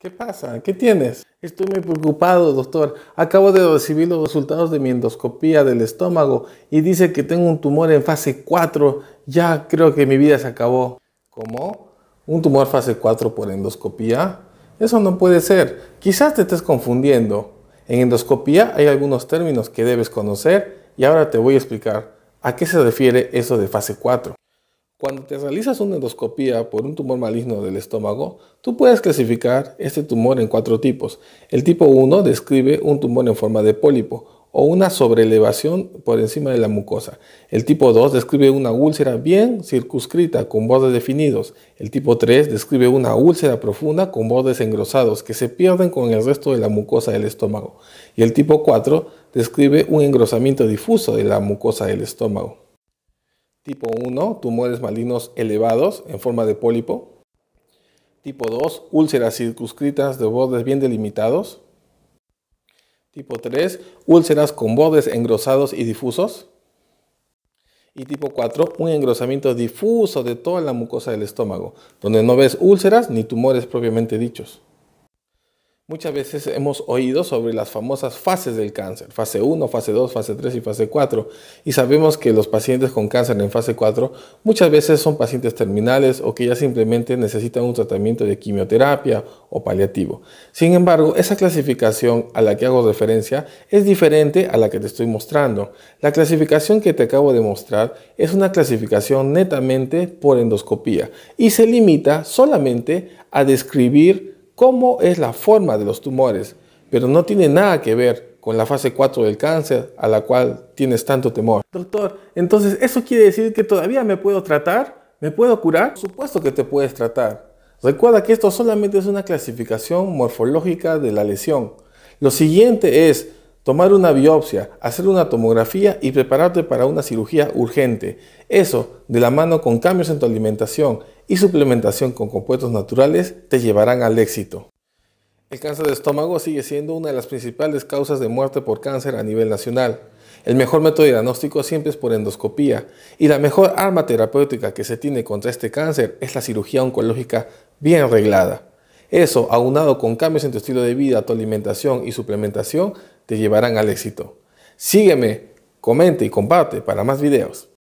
¿Qué pasa? ¿Qué tienes? Estoy muy preocupado, doctor. Acabo de recibir los resultados de mi endoscopía del estómago y dice que tengo un tumor en fase 4. Ya creo que mi vida se acabó. ¿Cómo? ¿Un tumor fase 4 por endoscopía? Eso no puede ser. Quizás te estés confundiendo. En endoscopía hay algunos términos que debes conocer y ahora te voy a explicar a qué se refiere eso de fase 4. Cuando te realizas una endoscopía por un tumor maligno del estómago, tú puedes clasificar este tumor en cuatro tipos. El tipo 1 describe un tumor en forma de pólipo o una sobreelevación por encima de la mucosa. El tipo 2 describe una úlcera bien circunscrita con bordes definidos. El tipo 3 describe una úlcera profunda con bordes engrosados que se pierden con el resto de la mucosa del estómago. Y el tipo 4 describe un engrosamiento difuso de la mucosa del estómago. Tipo 1, tumores malignos elevados en forma de pólipo. Tipo 2, úlceras circunscritas de bordes bien delimitados. Tipo 3, úlceras con bordes engrosados y difusos. Y tipo 4, un engrosamiento difuso de toda la mucosa del estómago, donde no ves úlceras ni tumores propiamente dichos. Muchas veces hemos oído sobre las famosas fases del cáncer, fase 1, fase 2, fase 3 y fase 4, y sabemos que los pacientes con cáncer en fase 4 muchas veces son pacientes terminales o que ya simplemente necesitan un tratamiento de quimioterapia o paliativo. Sin embargo, esa clasificación a la que hago referencia es diferente a la que te estoy mostrando. La clasificación que te acabo de mostrar es una clasificación netamente por endoscopía y se limita solamente a describir cómo es la forma de los tumores, pero no tiene nada que ver con la fase 4 del cáncer a la cual tienes tanto temor. Doctor, entonces eso quiere decir que todavía me puedo tratar, me puedo curar. Por supuesto que te puedes tratar. Recuerda que esto solamente es una clasificación morfológica de la lesión. Lo siguiente es tomar una biopsia, hacer una tomografía y prepararte para una cirugía urgente. Eso de la mano con cambios en tu alimentación, y suplementación con compuestos naturales te llevarán al éxito. El cáncer de estómago sigue siendo una de las principales causas de muerte por cáncer a nivel nacional. El mejor método diagnóstico siempre es por endoscopía y la mejor arma terapéutica que se tiene contra este cáncer es la cirugía oncológica bien arreglada. Eso, aunado con cambios en tu estilo de vida, tu alimentación y suplementación, te llevarán al éxito. Sígueme, comenta y comparte para más videos.